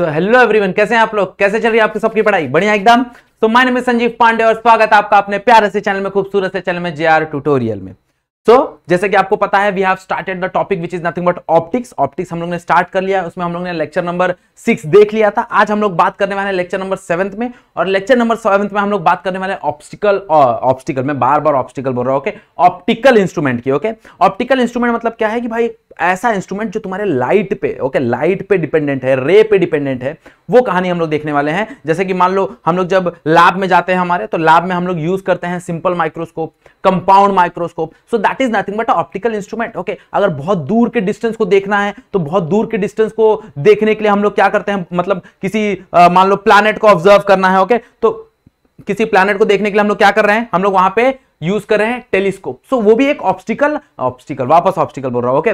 So hello everyone कैसे हैं आप लोग कैसे चल रही है आपकी सबकी पढ़ाई बढ़िया एकदम so my name is Sanjeev Pandey और स्वागत है आपका अपने प्यारे से चैनल में खूबसूरत से चैनल में जेआर ट्यूटोरियल में सो so, जैसे कि आपको पता है we have started the topic which is nothing but optics optics हम लोग ने स्टार्ट कर लिया उसमें हम लोग ने लेक्चर नंबर सिक्स देख लिया था आज हम लोग बात करने वाले हैं लेक्चर नंबर सेवंथ में और लेक्चर नंबर सेवंथ में हम लोग बात करने वाले ऑप्टिकल ऑप्टिकल मैं बार बार ऑप्टिकल बोल रहा हूँ ओके ऑप्टिकल इंस्ट्रूमेंट की ओके ऑप्टिकल इंस्ट्रूमेंट मतलब क्या है कि भाई ऐसा इंस्ट्रूमेंट जो तुम्हारे लाइट पे ओके लाइट पे डिपेंडेंट है रे पे डिपेंडेंट है वो कहानी हम लोग देखने वाले हैं जैसे कि मान लो हम लोग जब लैब में जाते हैं हमारे तो लैब में हम लोग यूज करते हैं simple microscope compound microscope so that is nothing but optical instrument okay अगर बहुत दूर के डिस्टेंस को देखना है तो बहुत दूर के डिस्टेंस को देखने के लिए हम लोग क्या करते हैं मतलब किसी मान लो प्लानट को ऑब्जर्व करना है ओके okay? तो किसी प्लानट को देखने के लिए हम लोग क्या कर रहे हैं हम लोग वहां पर यूज कर रहे हैं टेलीस्कोप सो so, वो भी एक ऑप्टिकल ऑप्टिकल वापस ऑप्टिकल बोल रहा हूं okay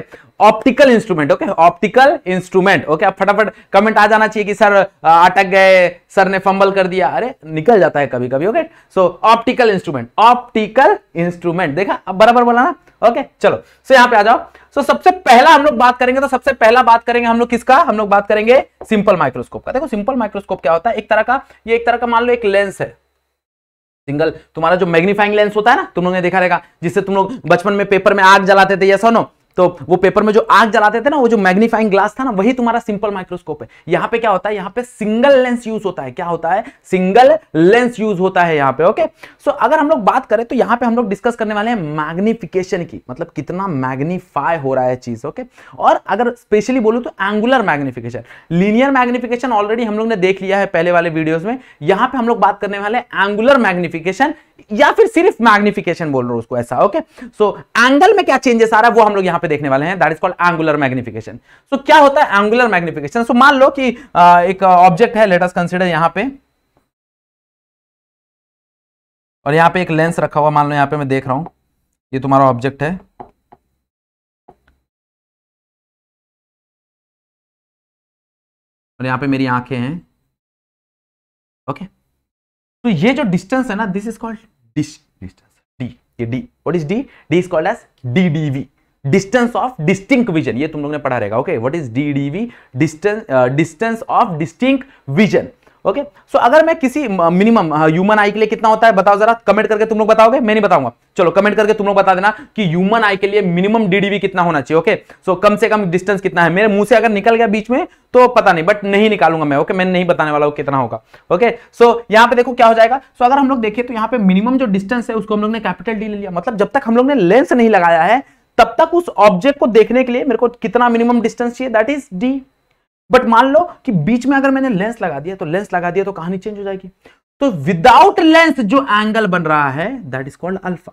optical instrument okay optical instrument okay आप फटाफट कमेंट आ जाना चाहिए कि सर अटक गए सर ने फंबल कर दिया अरे निकल जाता है कभी कभी okay so optical instrument optical instrument देखा अब बराबर बोला ना ओके okay, चलो सो यहां पे आ जाओ सो so, सबसे पहला हम लोग बात करेंगे तो सबसे पहला बात करेंगे हम लोग किसका हम लोग बात करेंगे सिंपल माइक्रोस्कोप का देखो सिंपल माइक्रोस्कोप क्या होता है एक तरह का ये एक तरह का मान लो एक लेंस है सिंगल तुम्हारा जो मैग्नीफाइंग लेंस होता है ना तुम लोगों ने देखा रहेगा जिससे तुम लोग बचपन में पेपर में आग जलाते थे ये सोनो नो तो वो पेपर में जो आग जलाते थे ना वो जो मैग्नीफाइंग ग्लास था ना वही तुम्हारा सिंपल माइक्रोस्कोप है यहाँ पे क्या होता है यहाँ पे सिंगल लेंस यूज होता है क्या होता है सिंगल लेंस यूज होता है यहाँ पे ओके सो अगर हम लोग बात करें तो यहाँ पे हम लोग डिस्कस करने वाले हैं मैग्निफिकेशन की मतलब कितना मैग्नीफाई हो रहा है चीज ओके और अगर स्पेशली बोलू तो angular magnification linear magnification already हम लोग ने देख लिया है पहले वाले वीडियोज में यहाँ पे हम लोग बात करने वाले एंगुलर मैग्निफिकेशन या फिर सिर्फ मैग्निफिकेशन बोल रहा हूं उसको ऐसा ओके सो एंगल में क्या चेंजेस आ रहा है वो हम लोग यहां पे देखने वाले हैं that is called angular magnification so क्या होता है एंगुलर मैग्निफिकेशन सो मान लो कि आ, एक ऑब्जेक्ट है लेटस कंसिडर यहां पे और यहां पे एक लेंस रखा हुआ मान लो यहां पे मैं देख रहा हूं ये तुम्हारा ऑब्जेक्ट है और यहां पे मेरी आंखें हैं ओके okay? तो ये जो डिस्टेंस है ना this is called distance D ये D what is D D is called as V distance of distinct vision ये तुम लोग ने पढ़ा रहेगा okay what is D V distance distance of distinct vision okay so अगर मैं किसी मिनिमम ह्यूमन आई के लिए कितना होता है बताओ जरा कमेंट करके तुम लोग बताओगे मैं नहीं बताऊंगा चलो कमेंट करके तुम लोग बता देना कि ह्यूमन आई के लिए मिनिमम डीडीवी कितना होना चाहिए ओके सो कम से कम डिस्टेंस कितना है मेरे मुंह से अगर निकल गया बीच में तो पता नहीं बट नहीं निकालूंगा मैं ओके मैं नहीं बताने वाला हूँ कितना होगा ओके सो यहाँ पे देखो क्या हो जाएगा सो अगर हम लोग देखें तो यहाँ पे मिनिमम जो डिस्टेंस है उसको हम लोग ने कैपिटल डी ले लिया मतलब जब तक हम लोग ने लेंस नहीं लगाया है तब तक उस ऑब्जेक्ट को देखने के लिए मेरे को कितना मिनिमम डिस्टेंस चाहिए दैट इज डी बट मान लो कि बीच में अगर मैंने लेंस लगा दिया तो लेंस लगा दिया तो कहानी चेंज हो जाएगी तो विदाउट लेंस जो एंगल बन रहा है दैट इज कॉल्ड अल्फा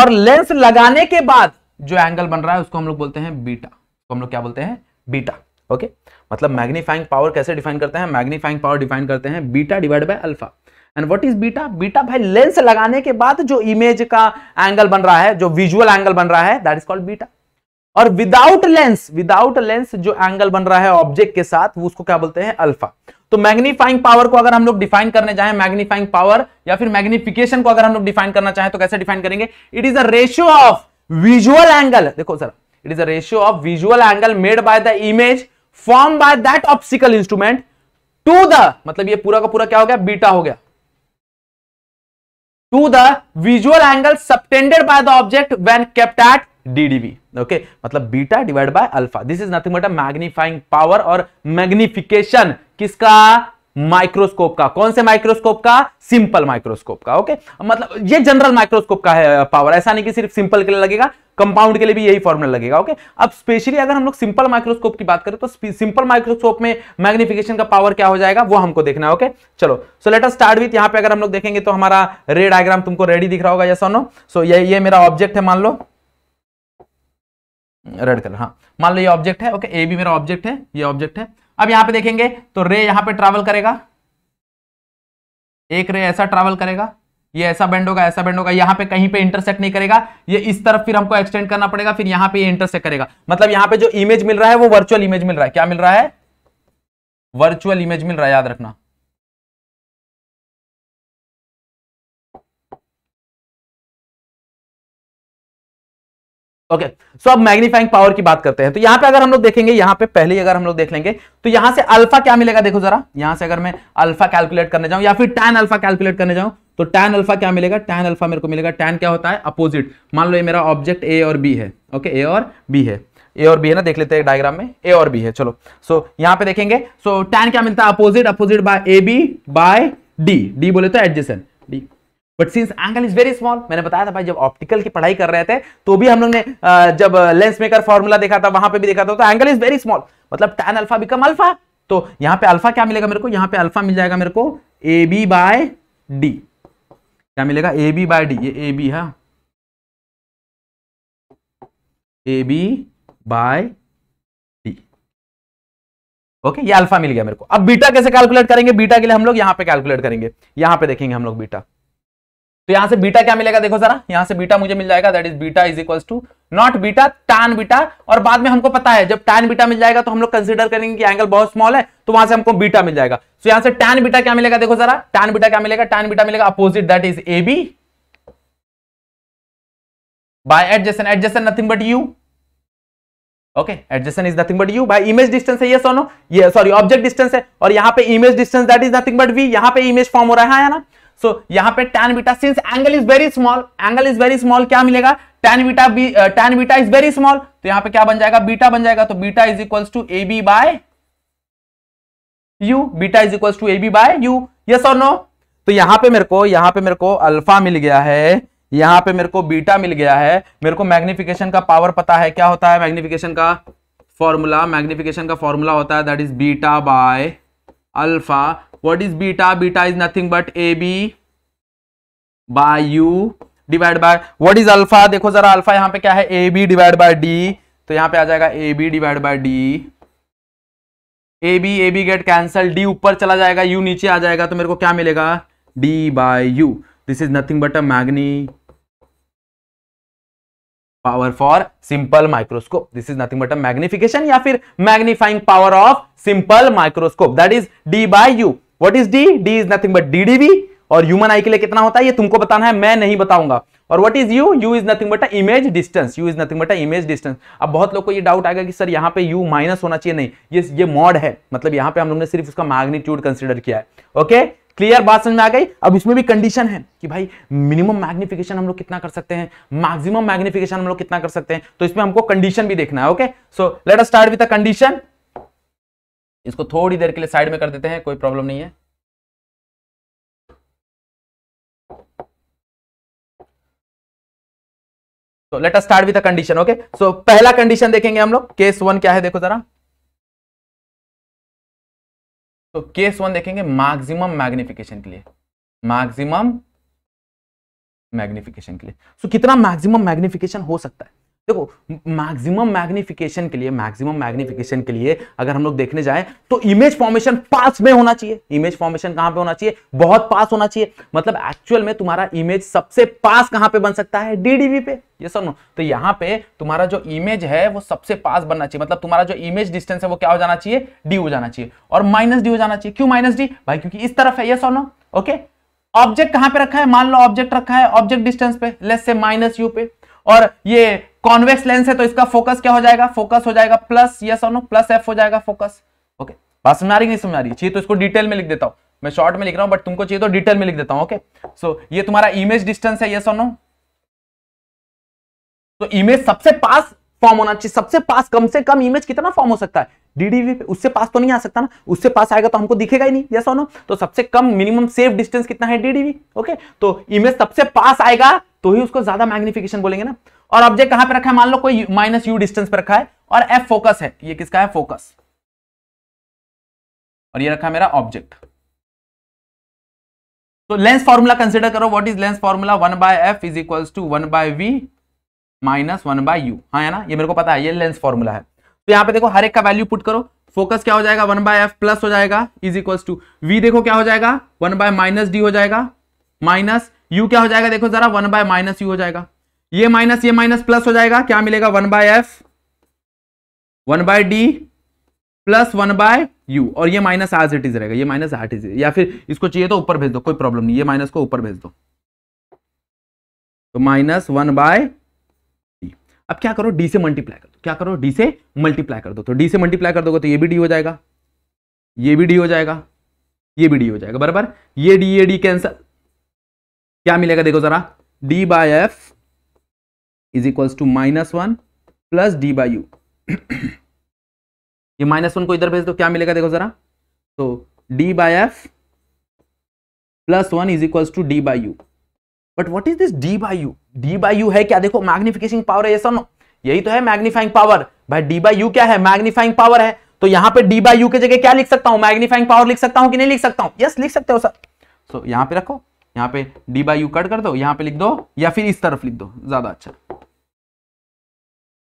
और लेंस लगाने के बाद जो एंगल बन रहा है उसको हम लोग बोलते हैं बीटा तो हम लोग क्या बोलते हैं बीटा ओके मतलब मैग्नीफाइंग पावर कैसे डिफाइन करते हैं मैग्नीफाइंग पावर डिफाइन करते हैं beta divide by alpha and what is beta beta भाई लेंस लगाने के बाद जो इमेज का एंगल बन रहा है जो विजुअल एंगल बन रहा है दैट इज कॉल्ड बीटा और विदाउट लेंस विदाउट लेंस जो एंगल बन रहा है ऑब्जेक्ट के साथ वो उसको क्या बोलते हैं अल्फा तो मैग्नीफाइंग पावर को अगर हम लोग डिफाइन करने चाहें मैग्नीफाइंग पावर या फिर मैग्निफिकेशन को अगर हम लोग डिफाइन करना चाहें तो कैसे डिफाइन करेंगे it is a ratio of visual angle देखो sir it is a ratio of visual angle made by the image form by that optical instrument to the मतलब ये पूरा का पूरा क्या हो गया बीटा हो गया to the visual angle subtended by the object when kept at DDV okay मतलब beta divide by alpha this is nothing but a magnifying power और मैग्निफिकेशन किसका माइक्रोस्कोप का कौन से माइक्रोस्कोप का सिंपल माइक्रोस्कोप का ओके मतलब ये जनरल माइक्रोस्कोप का है पावर uh, ऐसा नहीं कि सिर्फ सिंपल के लिए लगेगा कंपाउंड के लिए भी यही फॉर्मूला लगेगा ओके अब स्पेशली अगर हम लोग सिंपल माइक्रोस्कोप की बात करें तो सिंपल माइक्रोस्कोप में मैग्निफिकेशन का पावर क्या हो जाएगा वो हमको देखना है ओके चलो so let us start with यहां पे अगर हम लोग देखेंगे तो हमारा रे डायग्राम तुमको रेडी दिख रहा होगा जैसा नो सो ये ये मेरा ऑब्जेक्ट है मान लो रेड कलर हाँ मान लो ये ऑब्जेक्ट है ओके ए भी मेरा ऑब्जेक्ट है ये ऑब्जेक्ट है अब यहां पे देखेंगे तो रे यहां पे ट्रैवल करेगा एक रे ऐसा ट्रैवल करेगा ये ऐसा बैंड होगा ऐसा बैंड होगा यहाँ पे कहीं पे इंटरसेक्ट नहीं करेगा ये इस तरफ फिर हमको एक्सटेंड करना पड़ेगा फिर यहां पे इंटरसेक्ट करेगा मतलब यहां पे जो इमेज मिल रहा है वो वर्चुअल इमेज मिल रहा है क्या मिल रहा है वर्चुअल इमेज मिल रहा है याद रखना ओके सो अब मैग्नीफाइंग पावर की बात करते हैं तो यहां पे अगर हम लोग देखेंगे यहां पे पहले अगर हम लोग देख लेंगे तो यहां से अल्फा क्या मिलेगा देखो जरा यहां से अगर मैं अल्फा कैलकुलेट करने जाऊं या फिर टैन अल्फा कैलकुलेट करने जाऊं तो टैन अल्फा क्या मिलेगा टैन अल्फा मेरे को मिलेगा टैन क्या होता है अपोजिट मान लो ये मेरा ऑब्जेक्ट ए और बी है ओके ए और बी है ए और बी है ना देख लेते हैं डायग्राम में ए और बी है चलो सो यहां पर देखेंगे सो टैन क्या मिलता है opposite opposite by A B by D D बोले तो adjacent D but since angle is very small मैंने बताया था भाई जब ऑप्टिकल की पढ़ाई कर रहे थे तो भी हम लोग ने जब लेंस मेकर फॉर्मूला देखा था वहां पे भी देखा था तो एंगल इज वेरी स्मॉल मतलब टेन अल्फा बिकम अल्फा तो यहां पे अल्फा क्या मिलेगा मेरे को यहां पे अल्फा मिल जाएगा मेरे को ए बी बाय डी क्या मिलेगा ए बी बाय डी ये ए बी है A B by D okay ये अल्फा मिल गया मेरे को अब बीटा कैसे कैलकुलेट करेंगे बीटा के लिए हम लोग यहां पे कैलकुलेट करेंगे यहां पे देखेंगे हम लोग बीटा तो यहां से बीटा क्या मिलेगा देखो जरा यहां से बीटा मुझे मिल जाएगा that is beta is equal to not beta tan beta और बाद में हमको पता है जब टैन बीटा मिल जाएगा तो हम लोग कंसिडर करेंगे कि एंगल बहुत स्मॉल है तो वहां से हमको बीटा मिल जाएगा सो यहां से टैन बीटा क्या मिलेगा देखो जरा टैन बीटा क्या मिलेगा टैन बीटा मिलेगा opposite that is A B by adjacent adjacent nothing but U okay adjacent is nothing but U by image distance है यस और नो ये सॉरी ऑब्जेक्ट डिस्टेंस है और यहां पे image distance that is nothing but V यहां पे image form हो रहा है ना सो यहां यहाँ पे tan beta since angle is very small angle is very small क्या मिलेगा tan beta B uh, tan beta is very small तो यहां पे क्या बन जाएगा बीटा बन जाएगा तो beta is equal to A B by U beta is equal to A B by U yes और नो तो यहां पे मेरे को यहां पे मेरे को अल्फा मिल गया है यहां पे मेरे को बीटा मिल गया है मेरे को मैग्निफिकेशन का पावर पता है क्या होता है मैग्निफिकेशन का फॉर्मूला मैग्निफिकेशन का फॉर्मूला होता है that is beta by alpha what is beta beta is nothing but ab by u divide by what is alpha देखो जरा अल्फा यहां पे क्या है A B divide by D तो यहां पे आ जाएगा A B divide by D A B A B get cancel D ऊपर चला जाएगा यू नीचे आ जाएगा तो मेरे को क्या मिलेगा D by U this is nothing but a magni power for simple microscope this is nothing but a magnification या फिर magnifying power of simple microscope that is D by U what is D D is nothing but DDV और human आई के लिए कितना होता है ये तुमको बताना है मैं नहीं बताऊंगा और what is U U is nothing but a image distance U is nothing but a image distance अब बहुत लोग को ये डाउट आएगा कि सर यहाँ पे यू माइनस होना चाहिए नहीं ये ये मॉड है मतलब यहाँ पे हम लोग ने सिर्फ उसका मैग्नीट्यूड कंसिडर किया है ओके क्लियर बात समझ में आ गई अब इसमें भी कंडीशन है कि भाई मिनिमम मैग्निफिकेशन हम लोग कितना कर सकते हैं मैक्सिमम मैग्निफिकेशन हम लोग कितना कर सकते हैं तो इसमें हमको कंडीशन भी देखना है okay so let us start with the condition इसको थोड़ी देर के लिए साइड में कर देते हैं कोई प्रॉब्लम नहीं है तो let us start with a condition okay so पहला कंडीशन देखेंगे हम लोग केस वन क्या है देखो जरा तो केस वन देखेंगे मैक्सिमम मैग्निफिकेशन के लिए मैक्सिमम मैग्निफिकेशन के लिए सो so, कितना मैक्सिमम मैग्निफिकेशन हो सकता है देखो मैक्सिमम मैग्निफिकेशन के लिए मैक्सिमम मैग्निफिकेशन के लिए अगर हम लोग देखने जाए तो इमेज फॉर्मेशन पास में होना चाहिए इमेज फॉर्मेशन कहां पे होना चाहिए बहुत पास होना चाहिए मतलब एक्चुअल में तुम्हारा इमेज सबसे पास कहां पे बन सकता है डीडीवी पे ये yes नो तो यहां पे तुम्हारा जो इमेज है वो सबसे पास बनना चाहिए मतलब तुम्हारा जो इमेज डिस्टेंस है वो क्या हो जाना चाहिए डी हो जाना चाहिए और माइनस डी हो जाना चाहिए क्यों माइनस डी भाई क्योंकि इस तरफ है ये सोनो नो ओके ऑब्जेक्ट कहां पे रखा है मान लो ऑब्जेक्ट रखा है ऑब्जेक्ट डिस्टेंस पे लेस से माइनस यू पे और ये कॉन्वेक्स लेंस है तो इसका फोकस क्या हो जाएगा फोकस हो जाएगा प्लस यस और नो प्लस एफ हो जाएगा फोकस ओके बात समझ आ रही नहीं समझ आ रही चाहिए तो इसको डिटेल में लिख देता हूं मैं शॉर्ट में लिख रहा हूं बट तुमको चाहिए तो डिटेल में लिख देता हूं ओके सो ये तुम्हारा इमेज डिस्टेंस है यस और नो तो इमेज सबसे पास फॉर्म होना चाहिए सबसे पास कम से कम इमेज कितना फॉर्म हो सकता है डीडीवी पे उससे पास तो नहीं आ सकता ना उससे पास आएगा तो हमको दिखेगा ही नहीं यस और नो तो सबसे कम मिनिमम सेफ डिस्टेंस कितना है डीडीवी ओके तो इमेज सबसे पास आएगा तो ही उसको ज्यादा मैग्निफिकेशन बोलेंगे ना और ऑब्जेक्ट कहां पर रखा है मान लो कोई माइनस यू डिस्टेंस पर रखा है और एफ फोकस है ये किसका है फोकस और ये रखा है मेरा ऑब्जेक्ट तो लेंस फॉर्मूला कंसिडर करो what is lens formula one by F is equal to one by V minus one by U हाँ है ना ये मेरे को पता है ये लेंस फॉर्मूला है तो यहां पे देखो हर एक का वैल्यू पुट करो फोकस क्या हो जाएगा वन बाय एफ प्लस हो जाएगा इज इक्वल टू वी देखो क्या हो जाएगा वन बाय माइनस डी हो जाएगा माइनस यू क्या हो जाएगा देखो जरा वन बाय माइनस यू हो जाएगा ये माइनस ये माइनस प्लस हो जाएगा क्या मिलेगा one by F one by D plus one by U और ये माइनस आज इट इज रहेगा ये माइनस आठ इज या फिर इसको चाहिए तो ऊपर भेज दो कोई प्रॉब्लम नहीं ये माइनस को ऊपर भेज दो तो माइनस वन बाय डी अब क्या करो डी से मल्टीप्लाई कर दो क्या करो डी से मल्टीप्लाई कर दो तो डी से मल्टीप्लाई कर दोगे तो ये भी डी हो जाएगा ये भी डी हो जाएगा ये भी डी हो जाएगा बराबर ये डी ये डी कैंसल क्या मिलेगा देखो जरा D by F is equals to minus one plus D by U ये माइनस वन को इधर भेज दो क्या मिलेगा देखो जरा तो D by F plus one is equals to D by U but what is this D by you D by U है क्या देखो मैग्निफिकेशन पावर है सब यही तो है मैग्निफाइंग पावर भाई डी बाई यू क्या है मैग्निफाइंग पावर है तो यहां पे डी बाई यू के जगह क्या लिख सकता हूं मैग्निफाइंग पावर लिख सकता हूं कि नहीं लिख सकता हूं यस yes, लिख सकते हो सर सो so, यहां पे रखो यहां पे डी बाई यू कट कर दो यहां पे लिख दो या फिर इस तरफ लिख दो ज्यादा अच्छा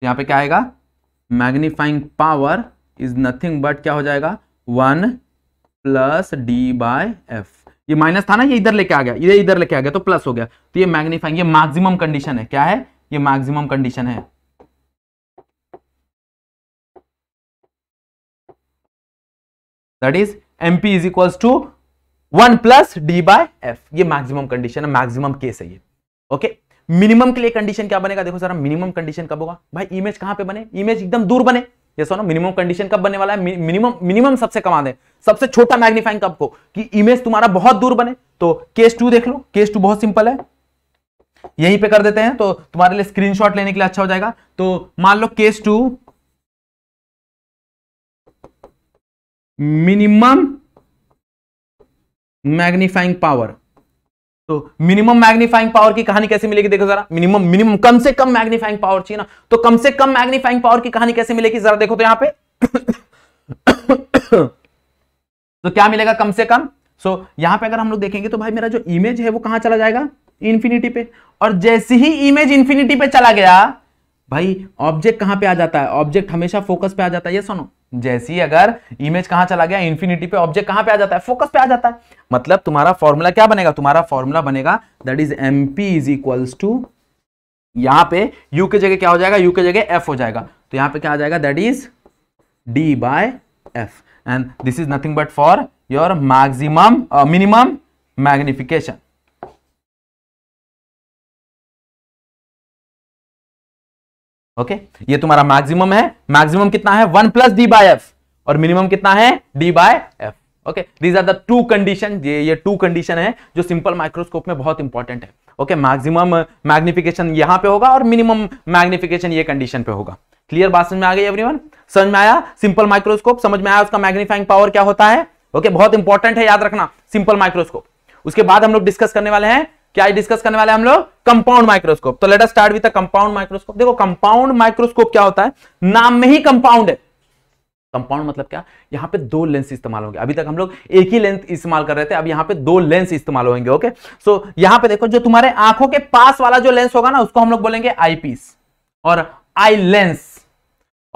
यहां पे क्या आएगा magnifying power is nothing but क्या हो जाएगा one plus D by F ये माइनस था ना ये इधर लेके आ गया ये इधर लेके आ गया तो प्लस हो गया तो ये मैग्नीफाइंग ये मैक्सिमम कंडीशन है क्या है ये मैक्सिमम कंडीशन है that is M P is equals to one plus D by F ये मैक्सिमम कंडीशन है मैक्सिमम केस है ये ओके okay? मिनिमम के लिए कंडीशन क्या बनेगा देखो सर मिनिमम कंडीशन कब होगा भाई इमेज कहां पे बने इमेज एकदम दूर बने जैसा ना मिनिमम कंडीशन कब बनने वाला है मिनिमम मिनिमम सबसे कमा दे सबसे छोटा मैग्नीफाइंग कब को कि इमेज तुम्हारा बहुत दूर बने तो केस टू देख लो केस टू बहुत सिंपल है यहीं पे कर देते हैं तो तुम्हारे लिए स्क्रीनशॉट लेने के लिए अच्छा हो जाएगा तो मान लो case two minimum magnifying power तो मिनिमम मैग्नीफाइंग पावर की कहानी कैसे मिलेगी देखो जरा मिनिमम मिनिमम कम से कम मैग्नीफाइंग पावर चाहिए ना तो कम से कम मैग्नीफाइंग पावर की कहानी कैसे मिलेगी जरा देखो तो यहां पे तो क्या मिलेगा कम से कम सो so, यहां पे अगर हम लोग देखेंगे तो भाई मेरा जो इमेज है वो कहां चला जाएगा इन्फिनिटी पे और जैसे ही इमेज इन्फिनिटी पे चला गया भाई ऑब्जेक्ट कहां पे आ जाता है ऑब्जेक्ट हमेशा फोकस पे आ जाता है ये सुनो जैसी अगर इमेज कहां चला गया इन्फिनिटी पे ऑब्जेक्ट कहां पे आ जाता है फोकस पे आ जाता है मतलब तुम्हारा फॉर्मूला क्या बनेगा तुम्हारा फॉर्मूला बनेगा that is M P is equals to यहां पे यू के जगह क्या हो जाएगा यू के जगह एफ हो जाएगा तो यहां पे क्या आ जाएगा that is D by F and this is nothing but for your maximum minimum magnification okay ये तुम्हारा मैक्सिमम है मैक्सिमम कितना है one plus D by F और मिनिमम कितना है D by F okay these are the two condition ये ये टू कंडीशन है जो सिंपल माइक्रोस्कोप में बहुत इंपॉर्टेंट है ओके मैक्सिमम मैग्निफिकेशन यहां पे होगा और मिनिमम मैग्निफिकेशन ये कंडीशन पे होगा क्लियर बात समझ में आ गई एवरीवन समझ में आया सिंपल माइक्रोस्कोप समझ में आया उसका मैग्नीफाइंग पावर क्या होता है ओके okay, बहुत इंपॉर्टेंट है याद रखना सिंपल माइक्रोस्कोप उसके बाद हम लोग डिस्कस करने वाले हैं क्या डिस्कस करने वाले हम लोग कंपाउंड माइक्रोस्कोप तो later start with compound microscope देखो कंपाउंड माइक्रोस्कोप क्या होता है नाम में ही कंपाउंड है कंपाउंड मतलब क्या यहाँ पे दो लेंस इस्तेमाल होंगे अभी तक हम लोग एक ही लेंस इस्तेमाल कर रहे थे अब यहाँ पे दो लेंस इस्तेमाल होंगे ओके सो so, यहाँ पे देखो जो तुम्हारे आंखों के पास वाला जो लेंस होगा ना उसको हम लोग बोलेंगे आईपीस और आई लेंस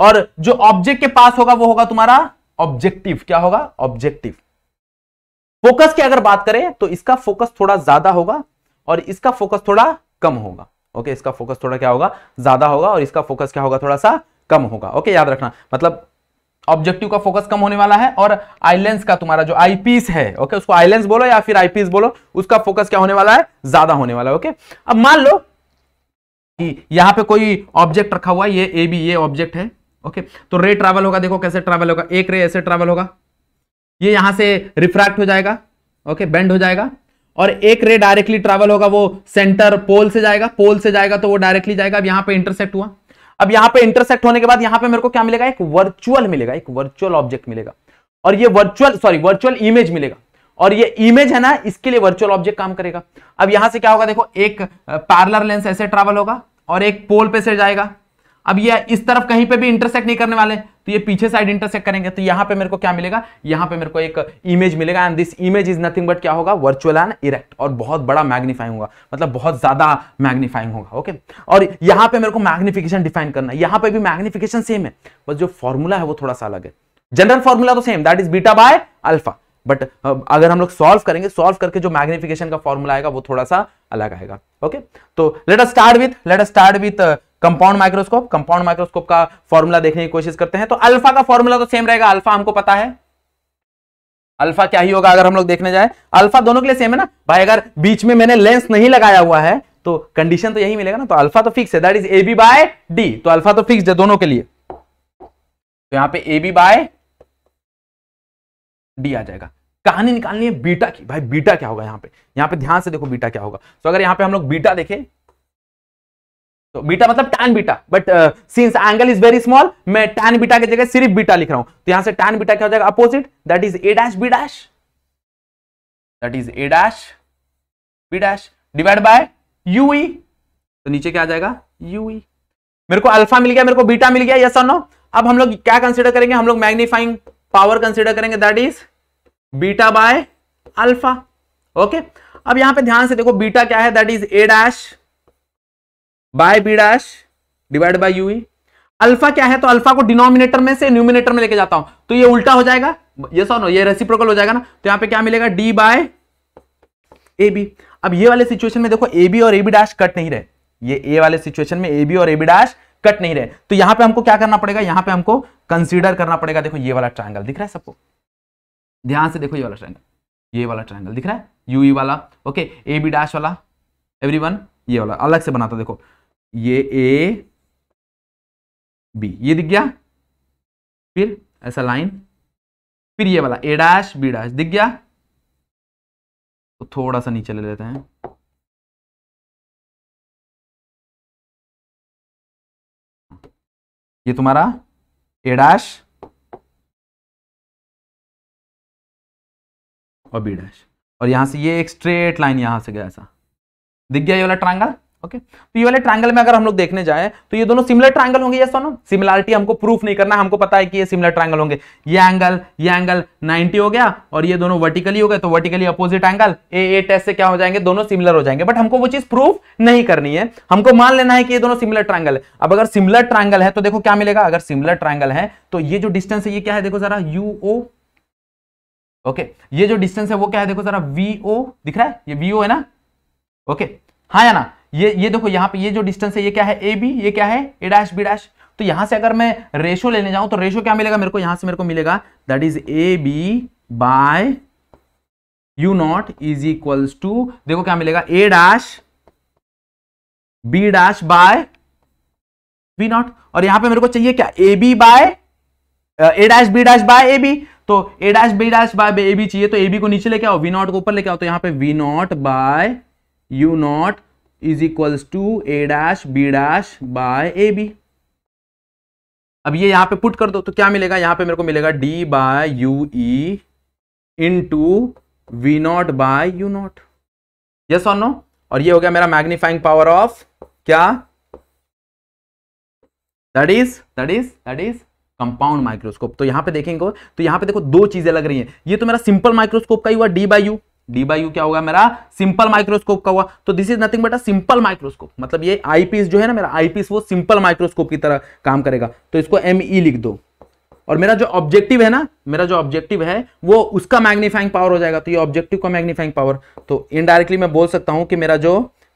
और जो ऑब्जेक्ट के पास होगा वो होगा तुम्हारा ऑब्जेक्टिव क्या होगा ऑब्जेक्टिव फोकस की अगर बात करें तो इसका फोकस थोड़ा ज्यादा होगा और इसका फोकस थोड़ा कम होगा ओके इसका फोकस थोड़ा क्या होगा ज्यादा होगा और इसका फोकस क्या होगा थोड़ा सा कम होगा ओके याद रखना मतलब ऑब्जेक्टिव का फोकस कम होने वाला है और आईलेंस का तुम्हारा जो आईपीस है ओके उसको आईलेंस बोलो या फिर आईपीस बोलो उसका फोकस क्या होने वाला है ज्यादा होने वाला है ओके अब मान लो कि यहां पे कोई ऑब्जेक्ट रखा हुआ है ये ए बी ये ऑब्जेक्ट है ओके तो रे ट्रैवल होगा देखो कैसे ट्रैवल होगा एक रे ऐसे ट्रैवल होगा ये यहां से रिफ्रैक्ट हो जाएगा ओके बेंड हो जाएगा और एक रे डायरेक्टली ट्रेवल होगा वो सेंटर पोल से जाएगा पोल से जाएगा तो वो डायरेक्टली जाएगा अब यहां पे इंटरसेक्ट हुआ अब यहां पे इंटरसेक्ट होने के बाद यहां पे मेरे को क्या मिलेगा एक वर्चुअल मिलेगा एक वर्चुअल ऑब्जेक्ट मिलेगा और ये वर्चुअल सॉरी वर्चुअल इमेज मिलेगा और ये इमेज है ना इसके लिए वर्चुअल ऑब्जेक्ट काम करेगा अब यहां से क्या होगा देखो एक पैरलर लेंस ऐसे ट्रेवल होगा और एक पोल पे से जाएगा अब ये इस तरफ कहीं पे भी इंटरसेक्ट नहीं करने वाले तो ये पीछे साइड इंटरसेक्ट करेंगे तो यहाँ पे मेरे को क्या मिलेगा यहाँ पे मेरे को एक इमेज मिलेगा and this image is nothing but क्या होगा वर्चुअल एंड इरेक्ट और बहुत बड़ा मैग्नीफाइंग होगा मतलब बहुत ज्यादा मैग्नीफाइंग होगा ओके और यहां पर मेरे को मैग्निफिकेशन डिफाइन करना है यहाँ पे भी मैग्निफिकेशन सेम है बस जो फॉर्मूला है वो थोड़ा सा अलग है जनरल फॉर्मूला तो same that is beta by alpha but अगर हम लोग सॉल्व करेंगे सॉल्व करके जो मैग्निफिकेशन का फॉर्मूला आएगा वो थोड़ा सा अलग आएगा ओके तो let us start with let us start with compound microscope compound microscope का फॉर्मूला देखने की कोशिश करते हैं तो अल्फा का फॉर्मूला तो सेम रहेगा अल्फा हमको पता है अल्फा क्या ही होगा अगर हम लोग देखने जाए अल्फा दोनों के लिए सेम है ना भाई अगर बीच में मैंने लेंस नहीं लगाया हुआ है तो कंडीशन तो यही मिलेगा ना तो अल्फा तो फिक्स है that is A B by D तो अल्फा तो फिक्स है दोनों के लिए तो यहां पे ए बी बाय डी आ जाएगा कहानी निकालनी है बीटा की भाई बीटा क्या होगा यहाँ पे यहाँ पे ध्यान से देखो बीटा क्या होगा तो अगर यहाँ पे हम लोग बीटा देखें तो बीटा मतलब tan beta but since angle is very small मैं टैन बीटा की जगह सिर्फ बीटा लिख रहा हूं तो यहां से टैन बीटा क्या हो जाएगा opposite that is A dash B dash that is A dash B dash divide by UE तो नीचे क्या आ जाएगा यूई e। मेरे को अल्फा मिल गया मेरे को बीटा मिल गया यस और नो अब हम लोग क्या कंसिडर करेंगे हम लोग मैग्नीफाइंग पावर कंसिडर करेंगे that is beta by alpha okay अब यहां पे ध्यान से देखो बीटा क्या है that is A dash by B dash divide by U alpha क्या है तो अल्फा को डिनोमिनेटर में से न्यूमिनेटर में लेके जाता हूं तो ये उल्टा हो जाएगा ये सो नो ये रेसिप्रोकल हो जाएगा ना तो यहां पे क्या मिलेगा डी बाय ए बी अब ये वाले सिचुएशन में देखो ए बी और ए बी डैश कट नहीं रहे ये ए वाले सिचुएशन में ए बी और ए बी डैश कट नहीं रहे तो यहां पे हमको क्या करना पड़ेगा यहां पे हमको कंसीडर करना पड़ेगा देखो ये वाला ट्राइंगल दिख रहा है सबको ध्यान से देखो ये वाला ट्राइंगल ये वाला ट्राइंगल दिख रहा है यू e वाला ओके ए बी डैश वाला एवरी ये वाला अलग से बनाता देखो ये ए बी ये दिख गया फिर ऐसा लाइन फिर ये वाला ए डैश बी डैश दिख गया तो थोड़ा सा नीचे ले लेते हैं ये तुम्हारा ए डैश और बी डैश और यहां से ये एक स्ट्रेट लाइन यहां से गया ऐसा दिख गया ये वाला ट्रायंगल ओके तो ये वाले ट्रायंगल में अगर हम लोग देखने जाए तो ये दोनों सिमिलर ट्रायंगल होंगे यस नो सिमिलरिटी हमको प्रूफ नहीं करना हमको पता है कि ये सिमिलर ट्रायंगल होंगे ये एंगल ये एंगल 90 हो गया और ये दोनों वर्टिकली हो गए तो vertically opposite angle A A test से क्या हो जाएंगे दोनों सिमिलर हो जाएंगे बट हमको वो चीज प्रूफ नहीं करनी है हमको मान लेना है कि ये दोनों सिमिलर ट्रायंगल है अब अगर सिमिलर ट्रायंगल है तो देखो क्या मिलेगा अगर सिमिलर ट्रायंगल है तो ये जो डिस्टेंस है ये क्या है देखो जरा यू ओ ओके ये जो डिस्टेंस है वो क्या है देखो जरा वीओ दिख रहा है ये वीओ है ना ओके हाँ या ना ये ये देखो यहाँ पे ये जो डिस्टेंस है ये क्या है ए बी ये क्या है ए डैश बी डैश तो यहां से अगर मैं रेशो लेने जाऊं तो रेशो क्या मिलेगा मेरे को यहां से मेरे को मिलेगा that is A B by u not is equals to देखो क्या मिलेगा A dash B dash by B not और यहां पे मेरे को चाहिए क्या A B by A dash B dash by A B तो A dash B dash by A B चाहिए तो ए बी को नीचे लेके आओ वी नॉट को ऊपर लेके आओ तो यहां पे v not by u not is equals to A dash B dash by A B अब ये यहां पे पुट कर दो तो क्या मिलेगा यहां पे मेरे को मिलेगा D by u E into v not by u not yes और नो और ये हो गया मेरा मैग्नीफाइंग पावर ऑफ क्या that is that is that is compound microscope तो यहां पे देखेंगे तो यहां पे देखो दो चीजें लग रही हैं ये तो मेरा सिंपल माइक्रोस्कोप का ही हुआ D by you D by you क्या होगा मेरा सिंपल माइक्रोस्कोप का हुआ तो this is nothing but a simple microscope मतलब ये आईपीस जो है ना मेरा आईपीस वो सिंपल माइक्रोस्कोप की तरह काम करेगा तो इसको एम ई e लिख दो और मेरा जो ऑब्जेक्टिव है ना मेरा जो ऑब्जेक्टिव है वो उसका मैग्नीफाइंग पावर हो जाएगा तो ये ऑब्जेक्टिव का मैग्नीफाइंग पावर तो इनडायरेक्टली मैं बोल सकता हूं कि मेरा जो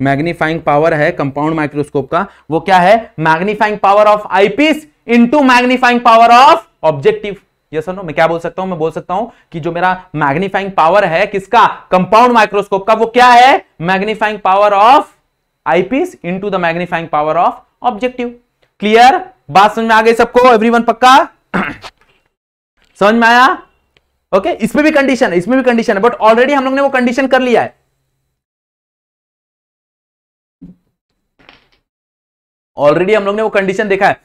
मैग्नीफाइंग पावर है कंपाउंड माइक्रोस्कोप का वो क्या है magnifying power of eyepiece into magnifying power of objective yes no मैं क्या बोल सकता हूं मैं बोल सकता हूं कि जो मेरा मैग्नीफाइंग पावर है किसका कंपाउंड माइक्रोस्कोप का वो क्या है magnifying power of eyepiece into the magnifying power of objective clear बात समझ में आ गई सबको एवरीवन पक्का समझ में आया ओके okay? इसमें भी कंडीशन है इसमें भी कंडीशन है बट ऑलरेडी हम लोग ने वो कंडीशन कर लिया है ऑलरेडी हम लोग ने वो कंडीशन देखा है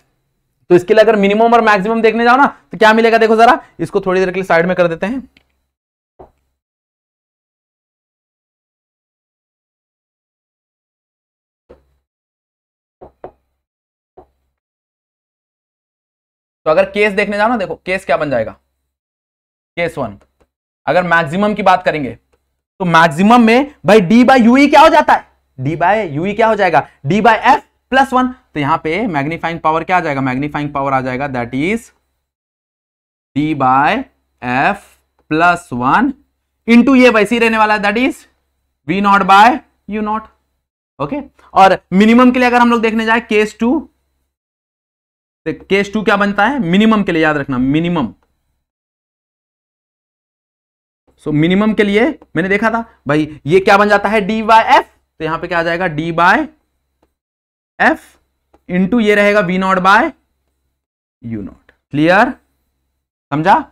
तो इसके लिए अगर मिनिमम और मैक्सिमम देखने जाओ ना तो क्या मिलेगा देखो जरा इसको थोड़ी देर के लिए साइड में कर देते हैं तो अगर केस देखने जाओ ना देखो केस क्या बन जाएगा केस वन अगर मैक्सिमम की बात करेंगे तो मैक्सिमम में भाई डी बाई यू क्या हो जाता है डी बाई यू क्या हो जाएगा D by F plus one तो यहां पे मैग्नीफाइंग पावर क्या आ जाएगा मैग्नीफाइंग पावर आ जाएगा that is D by F plus one into ये वैसी रहने वाला है that is v not by u not okay और मिनिमम के लिए अगर हम लोग देखने जाए केस टू तो केस टू क्या बनता है मिनिमम के लिए याद रखना मिनिमम सो so, मिनिमम के लिए मैंने देखा था भाई ये क्या बन जाता है डी बाय एफ तो यहां पे क्या आ जाएगा डी बाय एफ इंटू ये रहेगा v not by u not clear समझा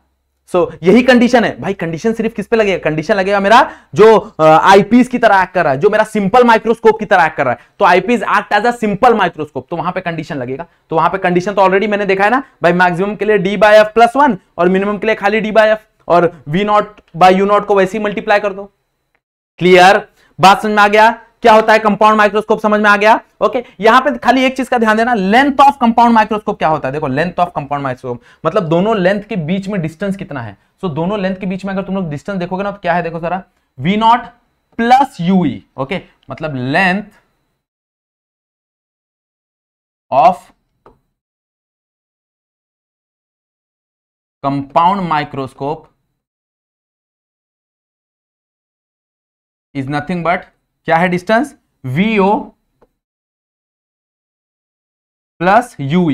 सो so, यही कंडीशन है भाई कंडीशन सिर्फ किस पे लगेगा कंडीशन लगेगा मेरा जो uh, की तरह एक्ट कर रहा है जो मेरा सिंपल माइक्रोस्कोप की तरह एक्ट कर रहा है तो eyepiece act as a simple microscope तो वहां पे कंडीशन लगेगा तो वहां पे कंडीशन तो ऑलरेडी मैंने देखा है ना भाई मैक्सिमम के लिए D by F plus one और मिनिमम के लिए खाली डी बाय एफ और v not by u not को वैसे ही मल्टीप्लाई कर दो क्लियर बात समझ में आ गया क्या होता है कंपाउंड माइक्रोस्कोप समझ में आ गया ओके यहां पे खाली एक चीज का ध्यान देना लेंथ ऑफ कंपाउंड माइक्रोस्कोप क्या होता है देखो लेंथ ऑफ कंपाउंड माइक्रोस्कोप मतलब दोनों लेंथ के बीच में डिस्टेंस कितना है सो so, दोनों लेंथ के बीच में अगर तुम लोग डिस्टेंस देखोगे ना तो क्या है देखो सारा v not plus u e okay मतलब length of compound microscope is nothing but क्या है distance v O plus u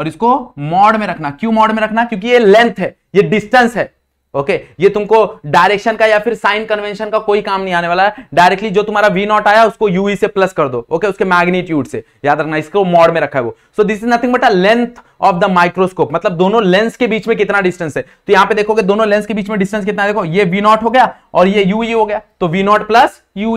और इसको मॉड में रखना क्यों मॉड में रखना क्योंकि ये लेंथ है ये डिस्टेंस है ओके ये तुमको डायरेक्शन का या फिर साइन कन्वेंशन का कोई काम नहीं आने वाला है डायरेक्टली जो तुम्हारा वी नॉट आया उसको यू e से प्लस कर दो ओके उसके मैग्नीट्यूड से याद रखना इसको मॉड में रखा है वो so this is nothing but a length of the microscope मतलब दोनों लेंस के बीच में कितना डिस्टेंस है तो यहां पर देखोगे दोनों लेंस के बीच में डिस्टेंस कितना देखो ये वी नॉट हो गया और ये यू e हो गया तो v not plus u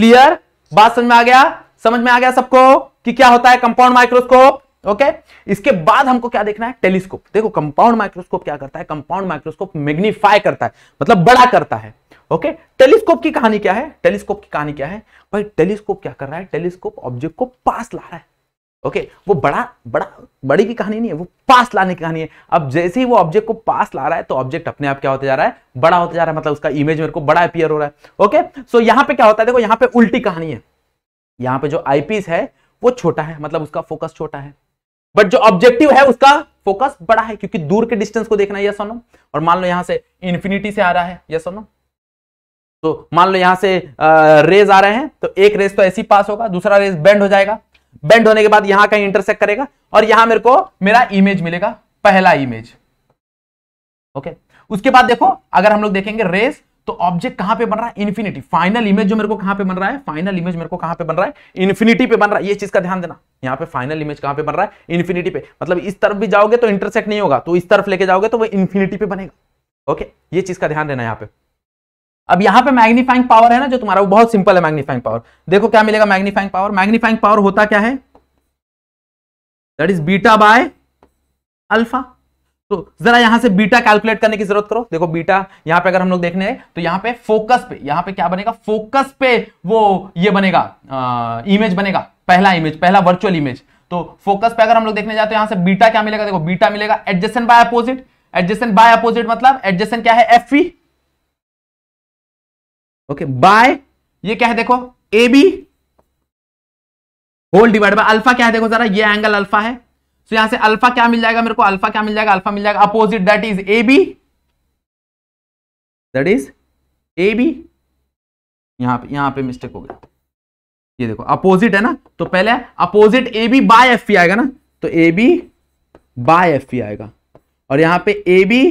clear बात समझ में आ गया समझ में आ गया सबको कि क्या होता है कंपाउंड माइक्रोस्कोप ओके okay? इसके बाद हमको क्या देखना है टेलीस्कोप देखो कंपाउंड माइक्रोस्कोप क्या करता है कंपाउंड माइक्रोस्कोप मैग्निफाई करता है मतलब बड़ा करता है ओके okay? टेलीस्कोप की कहानी क्या है टेलीस्कोप की कहानी क्या है भाई टेलीस्कोप क्या कर रहा है टेलीस्कोप ऑब्जेक्ट को पास ला रहा है ओके okay, वो बड़ा बड़ा बड़ी की कहानी नहीं है वो पास लाने की कहानी है अब जैसे ही वो ऑब्जेक्ट को पास ला रहा है तो ऑब्जेक्ट अपने आप क्या होता जा रहा है बड़ा होता जा रहा है मतलब उसका इमेज मेरे को बड़ा अपियर हो रहा है ओके okay? सो so, यहाँ पे क्या होता है देखो यहाँ पे उल्टी कहानी है यहाँ पे जो आईपीस है वो छोटा है मतलब उसका फोकस छोटा है बट जो ऑब्जेक्टिव है उसका फोकस बड़ा है क्योंकि दूर के डिस्टेंस को देखना है यस और और मान लो यहां से इन्फिनिटी से आ रहा है यस सोनो तो मान लो यहाँ से रेज आ रहे हैं तो एक रेज तो ऐसी पास होगा दूसरा रेज बेंड हो जाएगा बेंड होने के बाद यहां कहीं इंटरसेक्ट करेगा और यहां मेरे को मेरा इमेज मिलेगा पहला इमेज ओके उसके बाद देखो अगर हम लोग देखेंगे रेस तो ऑब्जेक्ट कहां पे बन रहा है इन्फिनिटी फाइनल इमेज जो मेरे को कहां पे बन रहा है फाइनल इमेज मेरे को कहां पे बन रहा है इन्फिनिटी पे बन रहा है ये चीज का ध्यान देना यहां पे फाइनल इमेज कहां पे बन रहा है इन्फिनिटी पे मतलब इस तरफ भी जाओगे तो इंटरसेक्ट नहीं होगा तो इस तरफ लेके जाओगे तो वो इन्फिनिटी पे बनेगा ओके ये चीज का ध्यान देना यहां पे अब यहां पे मैग्नीफाइंग पावर है ना जो तुम्हारा वो बहुत सिंपल है मैग्नीफाइंग पावर देखो क्या मिलेगा मैग्नीफाइंग पावर मैग्नीफाइंग पावर होता क्या है that is beta by alpha तो जरा यहां से बीटा कैलकुलेट करने की जरूरत करो देखो बीटा यहां पे अगर हम लोग देखने हैं तो यहां पे फोकस पे यहां पे क्या बनेगा फोकस पे वो ये बनेगा आ, इमेज बनेगा पहला इमेज पहला वर्चुअल इमेज तो फोकस पे अगर हम लोग देखने जाते तो यहां से बीटा क्या मिलेगा देखो बीटा मिलेगा adjacent by opposite adjacent by opposite मतलब एडजस्टेंट क्या है एफ ओके बाय ये क्या है देखो A B whole divide by alpha क्या है देखो जरा ये एंगल अल्फा है सो यहां से अल्फा क्या मिल जाएगा मेरे को अल्फा क्या मिल जाएगा अल्फा मिल जाएगा opposite that is A B that is A B यहां पे यहां पे मिस्टेक हो गया ये देखो अपोजिट है ना तो पहले opposite A B by F P आएगा ना तो A B by F P आएगा और यहां पे ए बी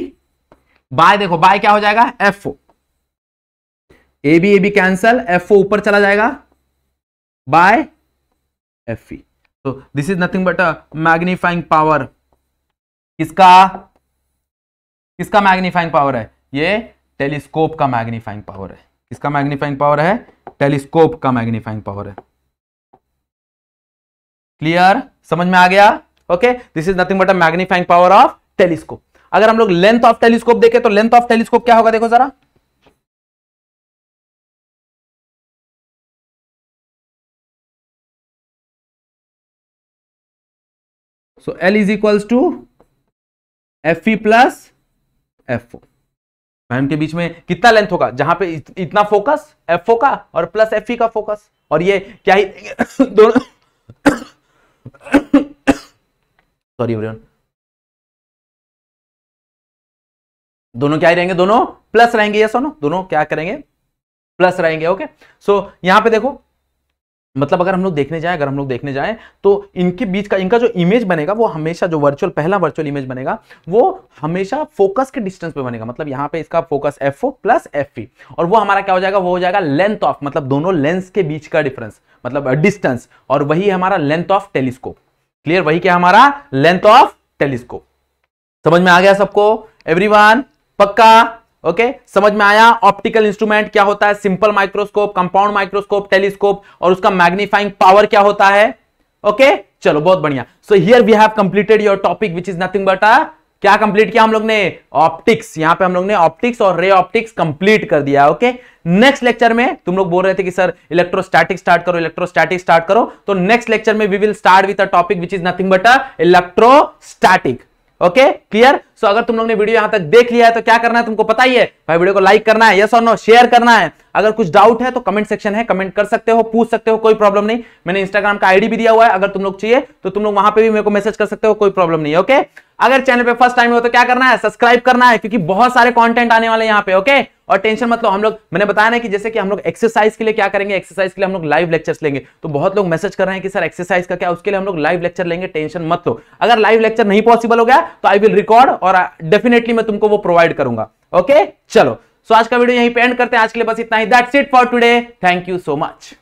बाय देखो बाय क्या हो जाएगा F A B A B cancel F O ऊपर चला जाएगा बाय एफ ई तो this is nothing but a magnifying power किसका किसका मैग्नीफाइंग पावर है ये टेलीस्कोप का मैग्नीफाइंग पावर है किसका मैग्नीफाइंग पावर है टेलीस्कोप का मैग्नीफाइंग पावर है क्लियर समझ में आ गया okay this is nothing but a magnifying power of telescope अगर हम लोग लेंथ ऑफ टेलीस्कोप देखें तो लेंथ ऑफ टेलीस्कोप क्या होगा देखो जरा so l is equals to E plus F ma'am के बीच में कितना लेंथ होगा जहां पे इतना फोकस एफ का और प्लस एफ e का फोकस और ये क्या ही दोनों सॉरी एवरीवन दोनों क्या ही रहेंगे दोनों प्लस रहेंगे ये सोनो दोनों क्या करेंगे प्लस रहेंगे ओके सो so, यहां पे देखो मतलब अगर हम लोग देखने जाए अगर हम लोग देखने जाए तो इनके बीच का इनका जो इमेज बनेगा वो हमेशा जो वर्चुअल पहला वर्चुअल इमेज बनेगा वो हमेशा फोकस के डिस्टेंस पे बनेगा मतलब यहाँ पे इसका focus F O plus F और वो हमारा क्या हो जाएगा वो हो जाएगा लेंथ ऑफ मतलब दोनों लेंस के बीच का डिफरेंस मतलब डिस्टेंस और वही हमारा लेंथ ऑफ टेलीस्कोप क्लियर वही क्या हमारा लेंथ ऑफ टेलीस्कोप समझ में आ गया सबको एवरी पक्का ओके okay? समझ में आया ऑप्टिकल इंस्ट्रूमेंट क्या होता है simple microscope compound microscope telescope और उसका मैग्नीफाइंग पावर क्या होता है ओके okay? चलो बहुत बढ़िया so here we have completed your topic which is nothing but a क्या कंप्लीट किया हम लोग ने ऑप्टिक्स यहां पे हम लोग ने ऑप्टिक्स और रे ऑप्टिक्स कंप्लीट कर दिया ओके नेक्स्ट लेक्चर में तुम लोग बोल रहे थे कि सर इलेक्ट्रोस्टैटिक स्टार्ट करो इलेक्ट्रोस्टैटिक स्टार्ट करो तो नेक्स्ट लेक्चर में we will start with a topic which is nothing but a electrostatic okay clear so अगर तुम लोग ने वीडियो यहां तक देख लिया है तो क्या करना है तुमको पता ही है भाई वीडियो को लाइक करना है यस और नो शेयर करना है अगर कुछ डाउट है तो कमेंट सेक्शन है कमेंट कर सकते हो पूछ सकते हो कोई प्रॉब्लम नहीं मैंने इंस्टाग्राम का आईडी भी दिया हुआ है अगर तुम लोग चाहिए तो तुम लोग वहां पर भी मेरे को मैसेज कर सकते हो कोई प्रॉब्लम नहीं ओके अगर चैनल पर फर्स्ट टाइम हो तो क्या करना है सब्सक्राइब करना है क्योंकि बहुत सारे कॉन्टेंट आने वाले यहाँ पे ओके और टेंशन मतलब हम लोग मैंने बताया ना कि जैसे कि हम लोग एक्सरसाइज के लिए क्या करेंगे एक्सरसाइज के लिए हम लोग लाइव लेक्चर्स लेंगे तो बहुत लोग मैसेज कर रहे हैं कि सर एक्सरसाइज का क्या उसके लिए हम लोग लाइव लेक्चर लेंगे टेंशन मत लो अगर लाइव लेक्चर नहीं पॉसिबल हो गया तो आई विल रिकॉर्ड और डेफिनेटली मैं तुमको वो प्रोवाइड करूंगा ओके चलो सो आज का वीडियो यहीं पे एंड करते हैं आज के लिए बस इतना ही that's it for today thank you so much